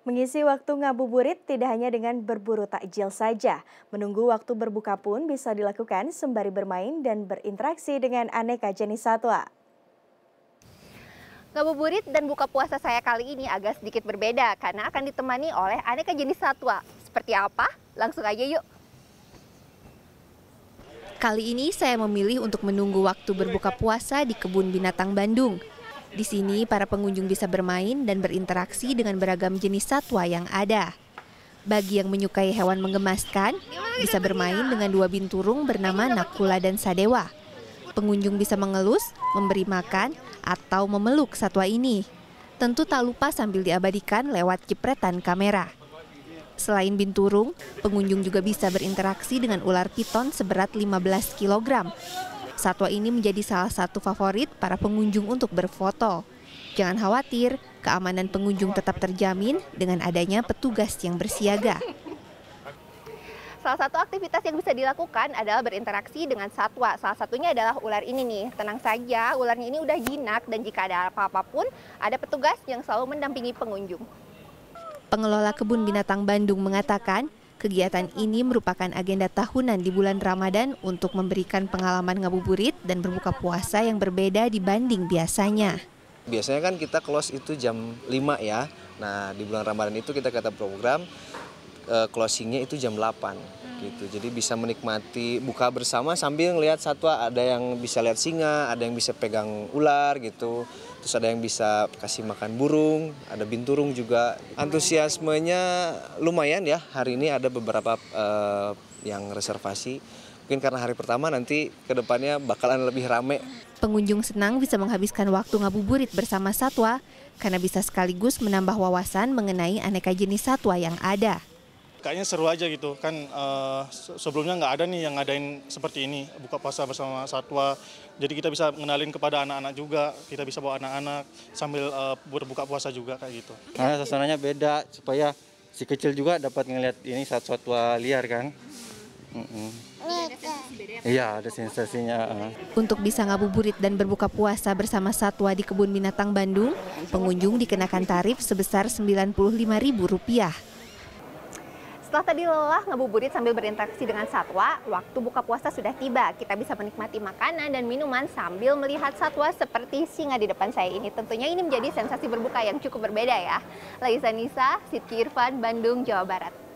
Mengisi waktu ngabuburit tidak hanya dengan berburu takjil saja. Menunggu waktu berbuka pun bisa dilakukan sembari bermain dan berinteraksi dengan aneka jenis satwa. Ngabuburit dan buka puasa saya kali ini agak sedikit berbeda karena akan ditemani oleh aneka jenis satwa. Seperti apa? Langsung aja yuk. Kali ini saya memilih untuk menunggu waktu berbuka puasa di Kebun Binatang Bandung. Di sini, para pengunjung bisa bermain dan berinteraksi dengan beragam jenis satwa yang ada. Bagi yang menyukai hewan mengemaskan, bisa bermain dengan dua binturung bernama Nakula dan Sadewa. Pengunjung bisa mengelus, memberi makan, atau memeluk satwa ini. Tentu tak lupa sambil diabadikan lewat kipretan kamera. Selain binturung, pengunjung juga bisa berinteraksi dengan ular piton seberat 15 kg Satwa ini menjadi salah satu favorit para pengunjung untuk berfoto. Jangan khawatir, keamanan pengunjung tetap terjamin dengan adanya petugas yang bersiaga. Salah satu aktivitas yang bisa dilakukan adalah berinteraksi dengan satwa. Salah satunya adalah ular ini nih. Tenang saja, ularnya ini udah jinak dan jika ada apa apapun ada petugas yang selalu mendampingi pengunjung. Pengelola Kebun Binatang Bandung mengatakan, Kegiatan ini merupakan agenda tahunan di bulan Ramadan untuk memberikan pengalaman ngabuburit dan berbuka puasa yang berbeda dibanding biasanya. Biasanya kan kita close itu jam 5 ya. Nah, di bulan Ramadan itu kita kata program uh, closingnya itu jam 8 hmm. gitu jadi bisa menikmati buka bersama sambil ngelihat satwa ada yang bisa lihat singa ada yang bisa pegang ular gitu terus ada yang bisa kasih makan burung ada binturung juga antusiasmenya lumayan ya hari ini ada beberapa uh, yang reservasi mungkin karena hari pertama nanti kedepannya bakalan lebih rame. Pengunjung senang bisa menghabiskan waktu ngabuburit bersama satwa karena bisa sekaligus menambah wawasan mengenai aneka jenis satwa yang ada kayaknya seru aja gitu kan uh, sebelumnya nggak ada nih yang ngadain seperti ini buka puasa bersama satwa jadi kita bisa mengenalin kepada anak-anak juga kita bisa bawa anak-anak sambil uh, berbuka puasa juga kayak gitu karena suasananya beda supaya si kecil juga dapat ngelihat ini satwa liar kan mm -mm. Iya, ada sensasinya. Untuk bisa ngabuburit dan berbuka puasa bersama satwa di Kebun Binatang Bandung, pengunjung dikenakan tarif sebesar Rp95.000. Setelah tadi lelah ngebuburit sambil berinteraksi dengan satwa, waktu buka puasa sudah tiba. Kita bisa menikmati makanan dan minuman sambil melihat satwa seperti singa di depan saya ini. Tentunya ini menjadi sensasi berbuka yang cukup berbeda ya. Laisa Nisa, Sidki Irfan, Bandung, Jawa Barat.